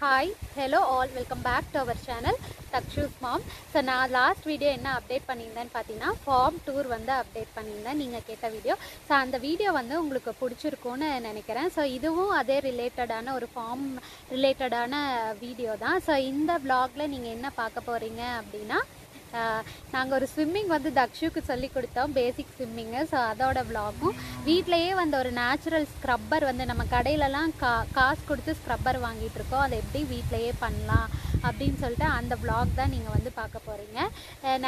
hi hello all welcome back to our channel Dakshu's mom so நான் last video என்ன update பண்ணியிருந்தேன்னு பார்த்தீங்கன்னா farm tour வந்து அப்டேட் பண்ணியிருந்தேன் நீங்கள் கேட்ட வீடியோ ஸோ அந்த வீடியோ வந்து உங்களுக்கு பிடிச்சிருக்கும்னு நினைக்கிறேன் ஸோ இதுவும் அதே ரிலேட்டடான ஒரு ஃபார்ம் ரிலேட்டடான வீடியோ தான் ஸோ இந்த ப்ளாகில் நீங்கள் என்ன பார்க்க போகிறீங்க அப்படின்னா நாங்கள் ஒரு ஸ்விம்மிங் வந்து தக்ஷுக்கு சொல்லி கொடுத்தோம் பேசிக் ஸ்விம்மிங்கு ஸோ அதோட விளாகும் வீட்டிலையே வந்து ஒரு நேச்சுரல் ஸ்க்ரப்பர் வந்து நம்ம கடையிலலாம் கா காசு கொடுத்து ஸ்க்ரப்பர் வாங்கிட்டு இருக்கோம் அதை எப்படி வீட்டிலையே பண்ணலாம் அப்படின்னு சொல்லிட்டு அந்த பிளாக் தான் நீங்கள் வந்து பார்க்க போகிறீங்க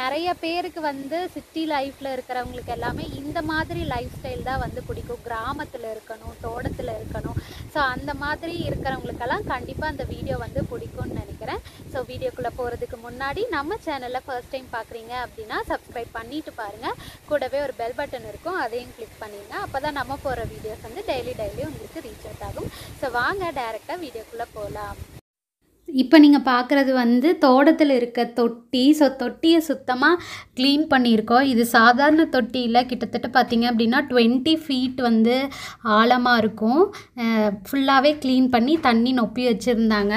நிறைய பேருக்கு வந்து சிட்டி லைஃப்பில் இருக்கிறவங்களுக்கு எல்லாமே இந்த மாதிரி லைஃப் ஸ்டைல் தான் வந்து பிடிக்கும் கிராமத்தில் இருக்கணும் தோட்டத்தில் இருக்கணும் ஸோ அந்த மாதிரி இருக்கிறவங்களுக்கெல்லாம் கண்டிப்பாக அந்த வீடியோ வந்து பிடிக்கும்னு நினைக்கிறேன் ஸோ வீடியோக்குள்ளே போகிறதுக்கு முன்னாடி நம்ம சேனலில் ஃபர்ஸ்ட் டைம் பார்க்குறீங்க அப்படின்னா சப்ஸ்கிரைப் பண்ணிட்டு பாருங்கள் கூடவே ஒரு பெல் பட்டன் இருக்கும் அதையும் கிளிக் பண்ணிடுங்க அப்போ தான் நம்ம போகிற வீடியோஸ் வந்து டெய்லி டெய்லி உங்களுக்கு ரீச் அவுட் ஆகும் ஸோ வாங்க டேரெக்டாக வீடியோக்குள்ளே போகலாம் இப்போ நீங்கள் பார்க்குறது வந்து தோட்டத்தில் இருக்க தொட்டி ஸோ தொட்டியை சுத்தமாக க்ளீன் பண்ணியிருக்கோம் இது சாதாரண தொட்டியில் கிட்டத்தட்ட பார்த்திங்க அப்படின்னா டுவெண்ட்டி ஃபீட் வந்து ஆழமாக இருக்கும் ஃபுல்லாகவே க்ளீன் பண்ணி தண்ணி நொப்பி வச்சுருந்தாங்க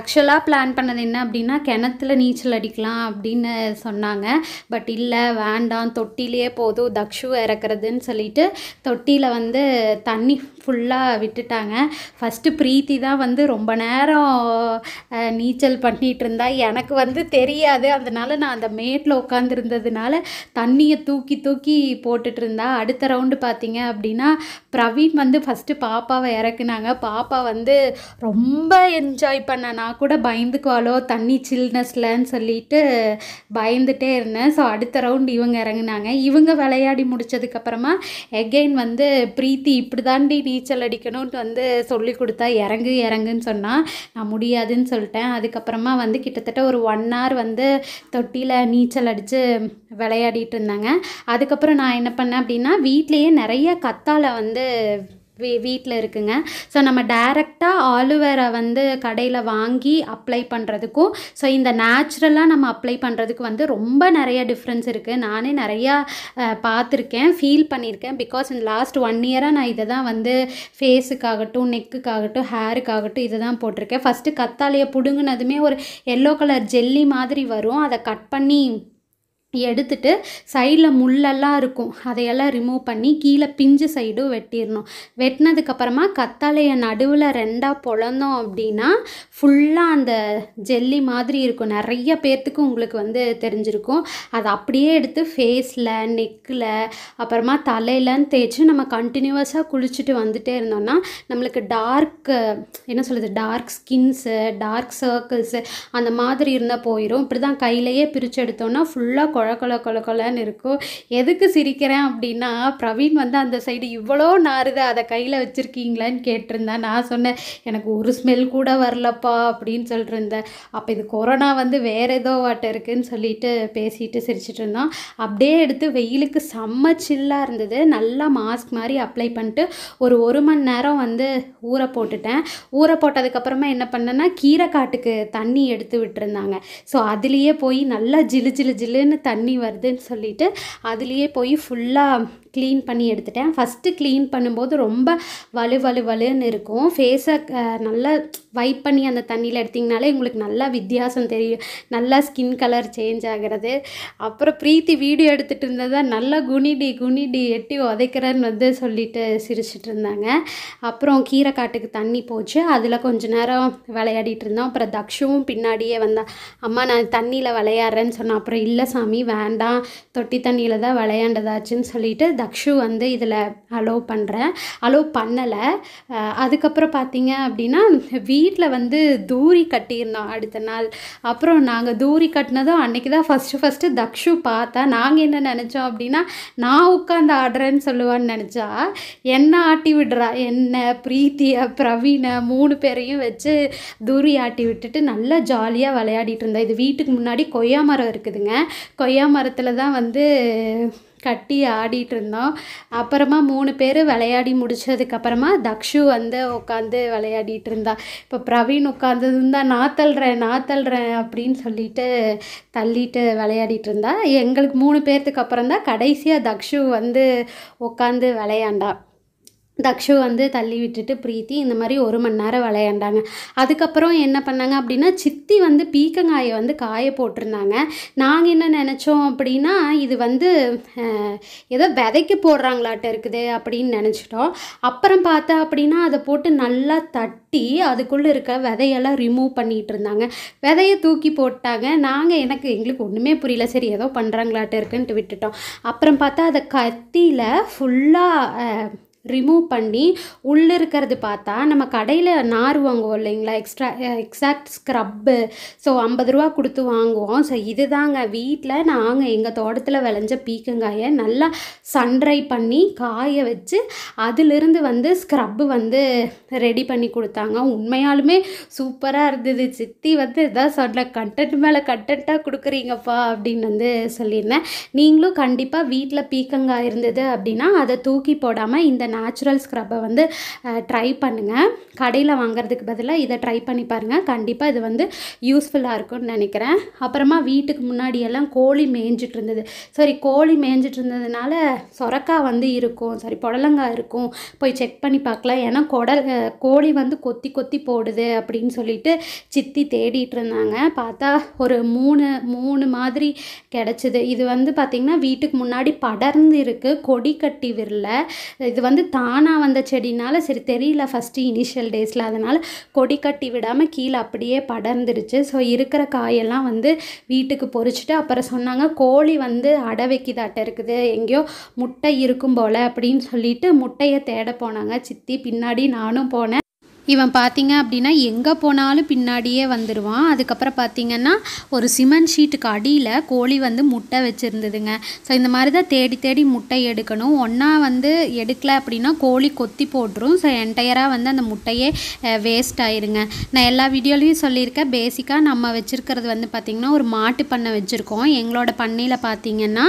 ஆக்சுவலாக பிளான் பண்ணது என்ன அப்படின்னா கிணத்துல நீச்சல் அடிக்கலாம் அப்படின்னு சொன்னாங்க பட் இல்லை வேண்டாம் தொட்டிலேயே போதும் தக்ஷு இறக்குறதுன்னு சொல்லிட்டு தொட்டியில் வந்து தண்ணி ஃபுல்லாக விட்டுட்டாங்க ஃபஸ்ட்டு ப்ரீத்தி தான் வந்து ரொம்ப நேரம் நீச்சல் பண்ணிகிட்டு இருந்தா எனக்கு வந்து தெரியாது அதனால் நான் அந்த மேட்டில் உட்காந்துருந்ததுனால தண்ணியை தூக்கி தூக்கி போட்டுட்டு இருந்தா அடுத்த ரவுண்டு பார்த்தீங்க அப்படின்னா பிரவீன் வந்து ஃபஸ்ட்டு பாப்பாவை இறக்குனாங்க பாப்பா வந்து ரொம்ப என்ஜாய் பண்ண நான் கூட பயந்துக்குவாளோ தண்ணி சில்னஸ்லன்னு சொல்லிட்டு பயந்துட்டே இருந்தேன் ஸோ அடுத்த ரவுண்டு இவங்க இறங்குனாங்க இவங்க விளையாடி முடித்ததுக்கப்புறமா எகெயின் வந்து பிரீத்தி இப்படி தாண்டி நீச்சல் அடிக்கணும்னு வந்து சொல்லி கொடுத்தா இறங்கு இறங்குன்னு சொன்னால் நான் முடியாதுன்னு சொல்லி சொல்லிட்டேன் அதுக்கப்புறமா வந்து கிட்டத்தட்ட ஒரு ஒன் ஹவர் வந்து தொட்டியில் நீச்சல் அடித்து விளையாடிட்டு இருந்தாங்க அதுக்கப்புறம் நான் என்ன பண்ணேன் அப்படின்னா வீட்லேயே நிறைய கத்தால வந்து வீ வீட்டில் இருக்குங்க ஸோ நம்ம டைரெக்டாக ஆலுவேரா வந்து கடையில் வாங்கி அப்ளை பண்ணுறதுக்கும் ஸோ இந்த நேச்சுரலாக நம்ம அப்ளை பண்ணுறதுக்கு வந்து ரொம்ப நிறைய டிஃப்ரென்ஸ் இருக்குது நானே நிறையா பார்த்துருக்கேன் ஃபீல் பண்ணியிருக்கேன் பிகாஸ் இந்த லாஸ்ட் ஒன் இயராக நான் இதை தான் வந்து ஃபேஸுக்காகட்டும் நெக்குக்காகட்டும் ஹேருக்காகட்டும் இதை தான் போட்டிருக்கேன் ஃபஸ்ட்டு கத்தாலையை பிடுங்கினதுமே ஒரு எல்லோ கலர் ஜெல்லி மாதிரி வரும் அதை கட் பண்ணி எடுத்துட்டு சைடில் முள்ளெல்லாம் இருக்கும் அதையெல்லாம் ரிமூவ் பண்ணி கீழே பிஞ்சு சைடும் வெட்டிடணும் வெட்டினதுக்கப்புறமா கத்தாழையை நடுவில் ரெண்டாக பொழந்தோம் அப்படின்னா ஃபுல்லாக அந்த ஜெல்லி மாதிரி இருக்கும் நிறைய பேர்த்துக்கு உங்களுக்கு வந்து தெரிஞ்சிருக்கும் அதை அப்படியே எடுத்து ஃபேஸில் நெக்கில் அப்புறமா தலையிலன்னு தேய்ச்சி நம்ம கண்டினியூவஸாக குளிச்சுட்டு வந்துட்டே இருந்தோம்னா நம்மளுக்கு டார்க் என்ன சொல்கிறது டார்க் ஸ்கின்ஸு டார்க் சர்க்கிள்ஸு அந்த மாதிரி இருந்தால் போயிடும் இப்படி தான் கையிலையே பிரித்து எடுத்தோன்னா ஃபுல்லாக கொழ கொழ கொழ கொழன்னு இருக்கும் எதுக்கு சிரிக்கிறேன் அப்படின்னா பிரவீன் வந்து அந்த சைடு இவ்வளோ நாருது அதை கையில் வச்சுருக்கீங்களான்னு கேட்டிருந்தேன் நான் சொன்னேன் எனக்கு ஒரு ஸ்மெல் கூட வரலப்பா அப்படின்னு சொல்லிட்டுருந்தேன் அப்போ இது கொரோனா வந்து வேறு ஏதோ வாட்டை இருக்குதுன்னு சொல்லிட்டு பேசிட்டு சிரிச்சிட்டு இருந்தோம் அப்படியே எடுத்து வெயிலுக்கு செம்ம சில்லாக இருந்தது நல்லா மாஸ்க் மாதிரி அப்ளை பண்ணிட்டு ஒரு ஒரு மணி நேரம் வந்து ஊற போட்டுட்டேன் ஊற போட்டதுக்கப்புறமா என்ன பண்ணேன்னா கீரை காட்டுக்கு தண்ணி எடுத்து விட்டுருந்தாங்க ஸோ அதுலேயே போய் நல்லா ஜிலு ஜிலு ஜில்லுன்னு த தண்ணி வருதுன்னு சொல்லிட்டு அதுலேயே போய் ஃபுல்லாக க்ளீன் பண்ணி எடுத்துட்டேன் ஃபஸ்ட்டு க்ளீன் பண்ணும்போது ரொம்ப வலு வலு வலுன்னு இருக்கும் ஃபேஸை நல்லா வைப் பண்ணி அந்த தண்ணியில் எடுத்திங்கனாலே உங்களுக்கு நல்லா வித்தியாசம் தெரியும் நல்லா ஸ்கின் கலர் சேஞ்ச் ஆகிறது அப்புறம் ப்ரீத்தி வீடியோ எடுத்துகிட்டு இருந்ததா நல்லா குனிடி குனிடி எட்டி உதைக்கிறேன்னு வந்து சொல்லிட்டு சிரிச்சிட்டு இருந்தாங்க அப்புறம் கீரை காட்டுக்கு தண்ணி போச்சு அதில் கொஞ்ச நேரம் விளையாடிட்டு இருந்தோம் அப்புறம் தக்ஷவும் பின்னாடியே வந்தான் அம்மா நான் தண்ணியில் விளையாடுறேன்னு சொன்னேன் அப்புறம் இல்லை சாமி வேண்டாம் தொட்டி தண்ணியில் தான் விளையாண்டதாச்சுன்னு சொல்லிட்டு தக்ஷு வந்து இதில் அலோவ் பண்ணுறேன் அலோவ் பண்ணலை அதுக்கப்புறம் பார்த்தீங்க அப்படின்னா வீட்டில் வந்து தூரி கட்டியிருந்தோம் அடுத்த நாள் அப்புறம் நாங்கள் தூரி கட்டினதும் அன்றைக்கி தான் ஃபஸ்ட்டு ஃபஸ்ட்டு தக்ஷு பார்த்தா நாங்கள் என்ன நினச்சோம் அப்படின்னா நான் உட்காந்து ஆடுறேன்னு சொல்லுவான்னு நினச்சா என்ன ஆட்டி விடுறா என்ன பிரீத்தியை பிரவீனை மூணு பேரையும் வச்சு தூரி ஆட்டி விட்டுட்டு நல்லா ஜாலியாக விளையாடிட்டு இருந்தேன் இது வீட்டுக்கு முன்னாடி கொய்யா மரம் இருக்குதுங்க கொய்யா மரத்தில் தான் வந்து கட்டி ஆடிட்டு இருந்தோம் அப்புறமா மூணு பேர் விளையாடி முடித்ததுக்கப்புறமா தக்ஷு வந்து உட்காந்து விளையாடிட்டு இருந்தா இப்போ பிரவீன் உட்காந்ததும் தான் நான் தள்ளுறேன் நான் தள்ளுறேன் அப்படின்னு சொல்லிட்டு தள்ளிட்டு விளையாடிட்டு இருந்தா எங்களுக்கு மூணு பேர்த்துக்கு அப்புறம் தான் கடைசியாக தக்ஷு வந்து உட்காந்து விளையாண்டா தக்ஷு வந்து தள்ளி விட்டுட்டு பிரீத்தி இந்த மாதிரி ஒரு மணி நேரம் விளையாண்டாங்க அதுக்கப்புறம் என்ன பண்ணாங்க அப்படின்னா சித்தி வந்து பீக்கங்காயை வந்து காய போட்டிருந்தாங்க நாங்கள் என்ன நினச்சோம் அப்படின்னா இது வந்து ஏதோ விதைக்கு போடுறாங்களாட்ட இருக்குது அப்படின்னு நினச்சிட்டோம் அப்புறம் பார்த்தா அப்படின்னா அதை போட்டு நல்லா தட்டி அதுக்குள்ளே இருக்க விதையெல்லாம் ரிமூவ் பண்ணிகிட்டு இருந்தாங்க விதையை தூக்கி போட்டாங்க நாங்கள் எனக்கு எங்களுக்கு ஒன்றுமே புரியல சரி ஏதோ பண்ணுறாங்களாட்ட இருக்குன்ட்டு விட்டுட்டோம் அப்புறம் பார்த்தா அதை கத்தியில் ஃபுல்லாக ரிமூவ் பண்ணி உள்ளே இருக்கிறது பார்த்தா நம்ம கடையில் நார் வாங்குவோம் இல்லைங்களா எக்ஸ்ட்ரா எக்ஸாக்ட் ஸ்க்ரப்பு ஸோ ஐம்பது ரூபா கொடுத்து வாங்குவோம் ஸோ இது தாங்க வீட்டில் நாங்கள் எங்கள் தோட்டத்தில் விளைஞ்ச பீக்கங்காயை நல்லா சன்ட்ரை பண்ணி காய வச்சு அதிலிருந்து வந்து ஸ்க்ரப்பு வந்து ரெடி பண்ணி கொடுத்தாங்க உண்மையாலுமே சூப்பராக இருந்தது சித்தி வந்து இதான் சொன்ன கண்டென்ட் மேலே கண்டென்ட்டாக கொடுக்குறீங்கப்பா அப்படின்னு வந்து சொல்லியிருந்தேன் நீங்களும் கண்டிப்பாக வீட்டில் பீக்கங்காய் இருந்தது அப்படின்னா அதை தூக்கி போடாமல் இந்த நேச்சுரல் ஸ்க்ரப்பை வந்து ட்ரை பண்ணுங்கள் கடையில் வாங்குறதுக்கு பதிலாக இதை ட்ரை பண்ணி பாருங்கள் கண்டிப்பாக இது வந்து யூஸ்ஃபுல்லாக இருக்கும்னு நினைக்கிறேன் அப்புறமா வீட்டுக்கு முன்னாடியெல்லாம் கோழி மேய்ஞ்சிட்டு இருந்தது சரி கோழி மேய்ஞ்சிட்டு இருந்ததுனால சொரக்கா வந்து இருக்கும் சரி புடலங்காய் இருக்கும் போய் செக் பண்ணி பார்க்கலாம் ஏன்னா குடல் கோழி வந்து கொத்தி கொத்தி போடுது அப்படின்னு சொல்லிட்டு சித்தி தேடிட்டு இருந்தாங்க பார்த்தா ஒரு மூணு மூணு மாதிரி கிடச்சிது இது வந்து பார்த்திங்கன்னா வீட்டுக்கு முன்னாடி படர்ந்து இருக்குது கொடி கட்டி விரில இது வந்து வந்து தானாக வந்த செடினால சரி தெரியல ஃபஸ்ட்டு இனிஷியல் டேஸில் அதனால் கொடி கட்டி விடாமல் கீழே அப்படியே படர்ந்துருச்சு ஸோ இருக்கிற காயெல்லாம் வந்து வீட்டுக்கு பொறிச்சிட்டு அப்புறம் சொன்னாங்க கோழி வந்து அடை வைக்கிதாட்ட இருக்குது எங்கேயோ முட்டை இருக்கும் போல் அப்படின்னு சொல்லிட்டு முட்டையை தேட போனாங்க சித்தி பின்னாடி நானும் போனேன் இவன் பார்த்திங்க அப்படின்னா எங்கே போனாலும் பின்னாடியே வந்துடுவான் அதுக்கப்புறம் பார்த்தீங்கன்னா ஒரு சிமெண்ட் ஷீட்டுக்கு அடியில் கோழி வந்து முட்டை வச்சுருந்ததுங்க ஸோ இந்த மாதிரி தான் தேடி தேடி முட்டை எடுக்கணும் ஒன்றா வந்து எடுக்கலை அப்படின்னா கோழி கொத்தி போட்டுரும் ஸோ என்டையராக வந்து அந்த முட்டையே வேஸ்ட் ஆயிருங்க நான் எல்லா வீடியோலையும் சொல்லியிருக்கேன் பேசிக்காக நம்ம வச்சுருக்கிறது வந்து பார்த்திங்கன்னா ஒரு மாட்டு பண்ணை வச்சுருக்கோம் எங்களோட பண்ணையில் பார்த்திங்கன்னா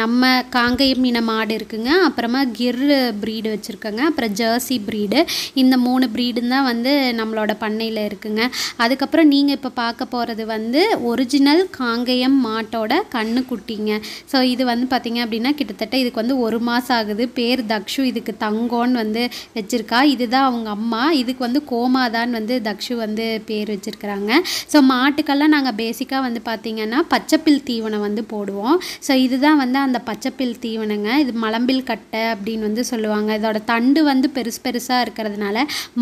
நம்ம காங்கை மீன மாடு இருக்குங்க அப்புறமா கிர் ப்ரீடு வச்சுருக்கோங்க அப்புறம் ஜேர்சி ப்ரீடு இந்த மூணு ப்ரீடு ப்ரீடும் தான் வந்து நம்மளோட பண்ணையில் இருக்குங்க அதுக்கப்புறம் நீங்கள் இப்போ பார்க்க போகிறது வந்து ஒரிஜினல் காங்கேயம் மாட்டோட கண்ணு குட்டிங்க ஸோ இது வந்து பார்த்திங்க அப்படின்னா கிட்டத்தட்ட இதுக்கு வந்து ஒரு மாதம் ஆகுது பேர் தக்ஷு இதுக்கு தங்கோன்னு வந்து வச்சுருக்கா இதுதான் அவங்க அம்மா இதுக்கு வந்து கோமாதான் வந்து தக்ஷு வந்து பேர் வச்சுருக்குறாங்க ஸோ மாட்டுக்கெல்லாம் நாங்கள் பேசிக்காக வந்து பார்த்திங்கன்னா பச்சைப்பில் தீவனம் வந்து போடுவோம் ஸோ இதுதான் வந்து அந்த பச்சைப்பில் தீவனங்க இது மலம்பில் கட்டை அப்படின்னு வந்து சொல்லுவாங்க இதோட தண்டு வந்து பெருசு பெருசாக இருக்கிறதுனால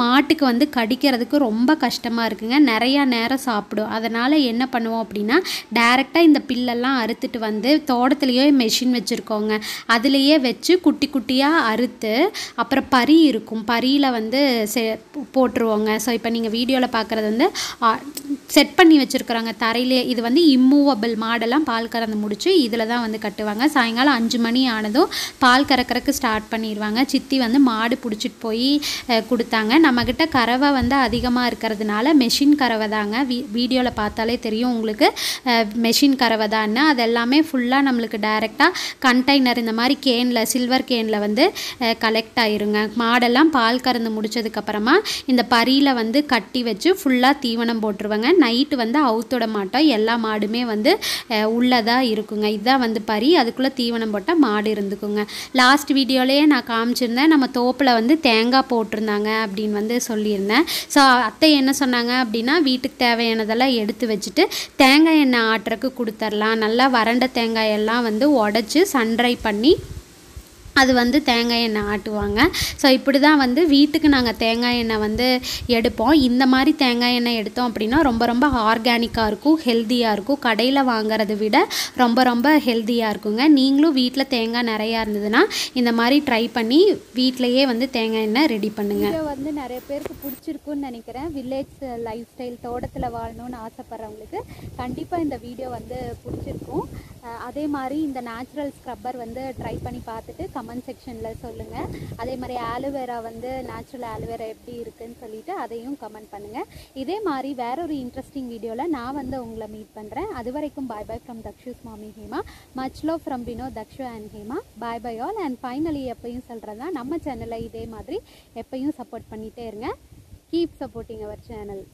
மா மாட்டுக்கு வந்து கடிக்கிறதுக்கு ரொம்ப கஷ்டமாக இருக்குங்க நிறையா நேரம் சாப்பிடும் அதனால் என்ன பண்ணுவோம் அப்படின்னா டேரெக்டாக இந்த பில்லெல்லாம் அறுத்துட்டு வந்து தோட்டத்துலேயே மெஷின் வச்சுருக்கோங்க அதுலேயே வச்சு குட்டி குட்டியாக அறுத்து அப்புறம் பறி இருக்கும் பரியில் வந்து செ போட்டுருவோங்க ஸோ இப்போ நீங்கள் வீடியோவில் பார்க்குறது வந்து செட் பண்ணி வச்சுருக்குறாங்க தரையிலே இது வந்து இம்மூவபிள் மாடெல்லாம் பால் கறந்து முடிச்சு இதில் தான் வந்து கட்டுவாங்க சாயங்காலம் அஞ்சு மணி ஆனதும் பால் கறக்கறக்கு ஸ்டார்ட் பண்ணிடுவாங்க சித்தி வந்து மாடு பிடிச்சிட்டு போய் கொடுத்தாங்க நம்ம நம்மக்கிட்ட கறவை வந்து அதிகமாக இருக்கிறதுனால மெஷின் கறவை தாங்க வீ வீடியோவில் பார்த்தாலே தெரியும் உங்களுக்கு மெஷின் கறவை தான்னு அது எல்லாமே ஃபுல்லாக நம்மளுக்கு டைரெக்டாக கண்டெய்னர் இந்த மாதிரி கேனில் சில்வர் கேனில் வந்து கலெக்ட் ஆயிருங்க மாடெல்லாம் பால் கறந்து முடித்ததுக்கப்புறமா இந்த பரியில் வந்து கட்டி வச்சு ஃபுல்லாக தீவனம் போட்டுருவாங்க நைட்டு வந்து அவுத்துட மாட்டோம் எல்லா மாடுமே வந்து உள்ளதாக இருக்குங்க இதுதான் வந்து பறி அதுக்குள்ளே தீவனம் போட்டால் மாடு இருந்துக்குங்க லாஸ்ட் வீடியோலேயே நான் காமிச்சிருந்தேன் நம்ம தோப்பில் வந்து தேங்காய் போட்டிருந்தாங்க அப்படின்னு வந்து வந்து சொல்லியிருந்தேன் ஸோ அத்தை என்ன சொன்னாங்க அப்படின்னா வீட்டுக்கு தேவையானதெல்லாம் எடுத்து வச்சுட்டு தேங்காய் எண்ணெய் ஆட்டுறக்கு கொடுத்துர்லாம் நல்லா வறண்ட தேங்காயெல்லாம் வந்து உடச்சி சன்ட்ரை பண்ணி அது வந்து தேங்காய் எண்ணெய் ஆட்டுவாங்க ஸோ இப்படி தான் வந்து வீட்டுக்கு நாங்கள் தேங்காய் எண்ணெய் வந்து எடுப்போம் இந்த மாதிரி தேங்காய் எண்ணெய் எடுத்தோம் அப்படின்னா ரொம்ப ரொம்ப ஆர்கானிக்காக இருக்கும் ஹெல்த்தியாக இருக்கும் கடையில் வாங்குறத விட ரொம்ப ரொம்ப ஹெல்த்தியாக இருக்குங்க நீங்களும் வீட்டில் தேங்காய் நிறையா இருந்ததுன்னா இந்த மாதிரி ட்ரை பண்ணி வீட்டிலையே வந்து தேங்காய் எண்ணெய் ரெடி பண்ணுங்க இதை வந்து நிறைய பேருக்கு பிடிச்சிருக்குன்னு நினைக்கிறேன் வில்லேஜ் லைஃப் ஸ்டைல் தோட்டத்தில் வாழணும்னு ஆசைப்பட்றவங்களுக்கு கண்டிப்பாக இந்த வீடியோ வந்து பிடிச்சிருக்கும் அதே மாதிரி இந்த நேச்சுரல் ஸ்க்ரப்பர் வந்து ட்ரை பண்ணி பார்த்துட்டு கமெண்ட் செக்ஷனில் சொல்லுங்கள் அதே மாதிரி ஆலோவேரா வந்து நேச்சுரல் ஆலோவேரா எப்படி இருக்குதுன்னு சொல்லிவிட்டு அதையும் கமெண்ட் பண்ணுங்கள் இதே மாதிரி வேற ஒரு இன்ட்ரெஸ்டிங் வீடியோவில் நான் வந்து உங்களை மீட் பண்ணுறேன் அது வரைக்கும் பாய் பாய் ஃப்ரம் தக்ஷு மாமி Hema much love from Vino Dakshu and Hema bye bye all and finally எப்பயும் சொல்கிறது நம்ம சேனலை இதே மாதிரி எப்பயும் சப்போர்ட் பண்ணிகிட்டே இருங்க கீப் சப்போர்ட்டிங் அவர் சேனல்